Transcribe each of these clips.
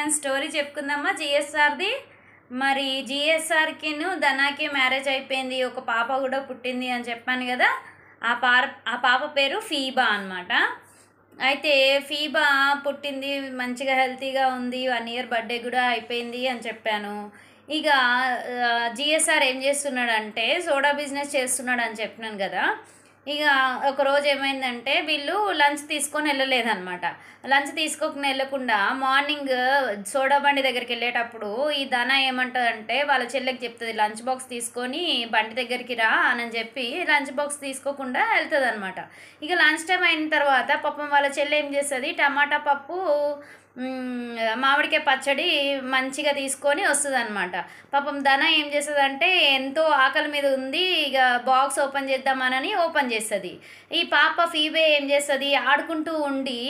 నేను స్టోరీ చెప్పుకుందామా జిఎస్ఆర్ది మరి జిఎస్ఆర్కిను ధనాకి మ్యారేజ్ అయిపోయింది ఒక పాప కూడా పుట్టింది అని చెప్పాను కదా ఆ పార్ ఆ పాప పేరు ఫీబా అనమాట అయితే ఫీబా పుట్టింది మంచిగా హెల్తీగా ఉంది వన్ ఇయర్ బర్త్డే కూడా అయిపోయింది అని చెప్పాను ఇక జిఎస్ఆర్ ఏం చేస్తున్నాడంటే సోడా బిజినెస్ చేస్తున్నాడు అని చెప్పినాను కదా ఇక ఒకరోజు ఏమైందంటే వీళ్ళు లంచ్ తీసుకొని వెళ్ళలేదనమాట లంచ్ తీసుకోకుండా వెళ్ళకుండా మార్నింగ్ సోడా బండి దగ్గరికి వెళ్ళేటప్పుడు ఈ ధన ఏమంటదంటే వాళ్ళ చెల్లెకి చెప్తుంది లంచ్ బాక్స్ తీసుకొని బండి దగ్గరికి రా అని చెప్పి లంచ్ బాక్స్ తీసుకోకుండా వెళ్తుంది అనమాట ఇక లంచ్ టైం అయిన తర్వాత పాపం వాళ్ళ చెల్లె ఏం చేస్తుంది టమాటా పప్పు మామిడికాయ పచ్చడి మంచిగా తీసుకొని వస్తుంది అనమాట పాపం ధన ఏం చేస్తుందంటే ఎంతో ఆకలి మీద ఉంది ఇక బాక్స్ ఓపెన్ చేద్దామనని ఓపెన్ చేస్తుంది ఈ పాప ఫీబే ఏం చేస్తుంది ఆడుకుంటూ ఉండి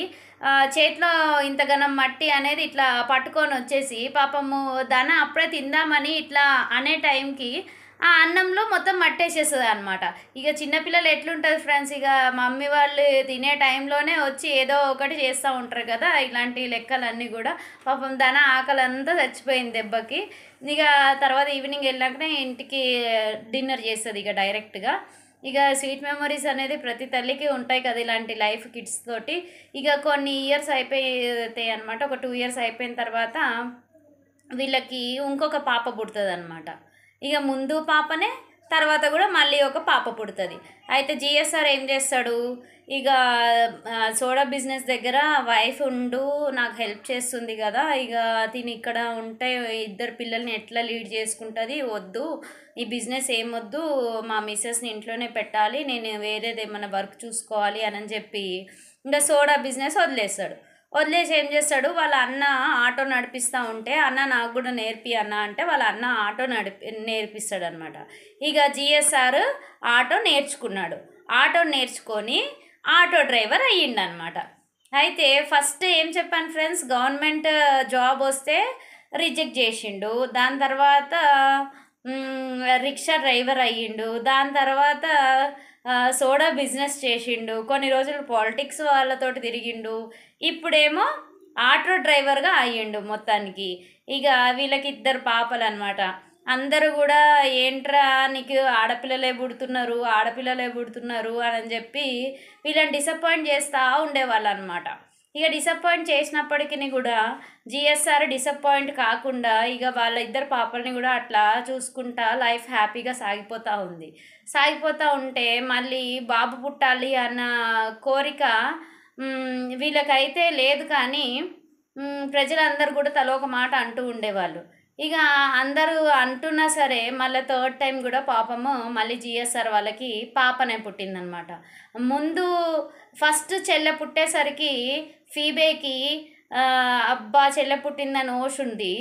చేతిలో ఇంతగనం మట్టి అనేది ఇట్లా పట్టుకొని వచ్చేసి పాపము ధన అప్పుడే తిందామని ఇట్లా అనే టైంకి ఆ అన్నంలో మొత్తం మట్టేసేస్తుంది అనమాట ఇక చిన్నపిల్లలు ఎట్లుంటుంది ఫ్రెండ్స్ ఇక మమ్మీ వాళ్ళు తినే టైంలోనే వచ్చి ఏదో ఒకటి చేస్తూ ఉంటారు కదా ఇలాంటి లెక్కలన్నీ కూడా పాపం దాన ఆకలి అంతా చచ్చిపోయింది దెబ్బకి ఇక తర్వాత ఈవినింగ్ వెళ్ళాకనే ఇంటికి డిన్నర్ చేస్తుంది ఇక డైరెక్ట్గా ఇక స్వీట్ మెమరీస్ అనేది ప్రతి తల్లికి ఉంటాయి కదా ఇలాంటి లైఫ్ కిడ్స్ తోటి ఇక కొన్ని ఇయర్స్ అయిపోతాయి అనమాట ఒక టూ ఇయర్స్ అయిపోయిన తర్వాత వీళ్ళకి ఇంకొక పాప పుడుతుంది అనమాట ఇక ముందు పాపనే తర్వాత కూడా మళ్ళీ ఒక పాప పుడుతుంది అయితే జిఎస్ఆర్ ఏం చేస్తాడు ఇక సోడా బిజినెస్ దగ్గర వైఫ్ ఉండు నాకు హెల్ప్ చేస్తుంది కదా ఇక తిని ఇక్కడ ఉంటే ఇద్దరు పిల్లల్ని ఎట్లా లీడ్ చేసుకుంటుంది వద్దు ఈ బిజినెస్ ఏం వద్దు మా మిస్సెస్ని ఇంట్లోనే పెట్టాలి నేను వేరేది ఏమైనా వర్క్ చూసుకోవాలి అని చెప్పి ఇంకా సోడా బిజినెస్ వదిలేస్తాడు వదిలేసి ఏం చేస్తాడు వాళ్ళ అన్న ఆటో నడిపిస్తూ ఉంటే అన్న నాకు కూడా నేర్పి అన్న అంటే వాళ్ళ అన్న ఆటో నడిపి నేర్పిస్తాడు అనమాట ఇక జిఎస్ఆర్ ఆటో నేర్చుకున్నాడు ఆటో నేర్చుకొని ఆటో డ్రైవర్ అనమాట అయితే ఫస్ట్ ఏం చెప్పాను ఫ్రెండ్స్ గవర్నమెంట్ జాబ్ వస్తే రిజెక్ట్ చేసిండు దాని తర్వాత రిక్షా డ్రైవర్ అయ్యిండు దాని తర్వాత సోడా బిజినెస్ చేసిండు కొన్ని రోజులు పాలిటిక్స్ వాళ్ళతోటి తిరిగిండు ఇప్పుడేమో ఆటో డ్రైవర్గా అయ్యిండు మొత్తానికి ఇక వీళ్ళకి ఇద్దరు పాపలు అనమాట అందరూ కూడా ఏంట్రా నీకు ఆడపిల్లలే పుడుతున్నారు ఆడపిల్లలే పుడుతున్నారు అని చెప్పి వీళ్ళని డిసప్పాయింట్ చేస్తూ ఉండేవాళ్ళు అనమాట ఇక డిసప్పాయింట్ చేసినప్పటికీ కూడా జిఎస్ఆర్ డిసప్పాయింట్ కాకుండా ఇక వాళ్ళ ఇద్దరు పాపల్ని కూడా అట్లా చూసుకుంటా లైఫ్ హ్యాపీగా సాగిపోతూ ఉంది సాగిపోతూ ఉంటే మళ్ళీ బాబు పుట్టాలి అన్న కోరిక వీళ్ళకైతే లేదు కానీ ప్రజలందరూ కూడా తలో ఒక మాట అంటూ ఉండేవాళ్ళు ఇక అందరూ అంటున్నా సరే మళ్ళీ థర్డ్ టైం కూడా పాపము మళ్ళీ జిఎస్ఆర్ వాళ్ళకి పాపనే పుట్టిందనమాట ముందు ఫస్ట్ చెల్లె పుట్టేసరికి ఫీబేకి అబ్బా చెల్లె పుట్టిందని ఓష్ ఉంది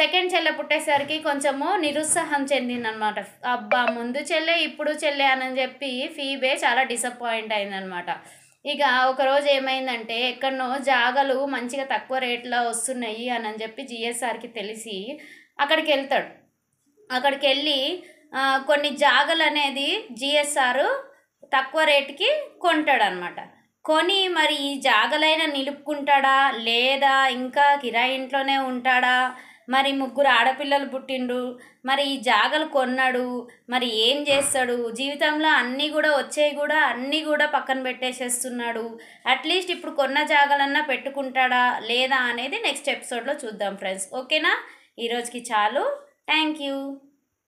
సెకండ్ చెల్లె పుట్టేసరికి కొంచెము నిరుత్సాహం చెందిందనమాట అబ్బా ముందు చెల్లె ఇప్పుడు చెల్లె అని చెప్పి ఫీబే చాలా డిసప్పాయింట్ అయిందనమాట ఇక ఒకరోజు ఏమైందంటే ఎక్కడనో జాగలు మంచిగా తక్కువ రేట్లో వస్తున్నాయి అని చెప్పి జిఎస్ఆర్కి తెలిసి అక్కడికి వెళ్తాడు అక్కడికి వెళ్ళి కొన్ని జాగలు అనేది జిఎస్ఆర్ తక్కువ రేటుకి కొంటాడనమాట కొని మరి ఈ జాగలైనా నిలుపుకుంటాడా లేదా ఇంకా కిరాయి ఇంట్లోనే ఉంటాడా మరి ముగ్గురు ఆడపిల్లలు పుట్టిండు మరి ఈ జాగలు కొన్నాడు మరి ఏం చేస్తాడు జీవితంలో అన్నీ కూడా వచ్చేవి కూడా అన్నీ కూడా పక్కన పెట్టేసేస్తున్నాడు అట్లీస్ట్ ఇప్పుడు కొన్న జాగలన్నా పెట్టుకుంటాడా లేదా అనేది నెక్స్ట్ ఎపిసోడ్లో చూద్దాం ఫ్రెండ్స్ ఓకేనా ఈరోజుకి చాలు థ్యాంక్ యూ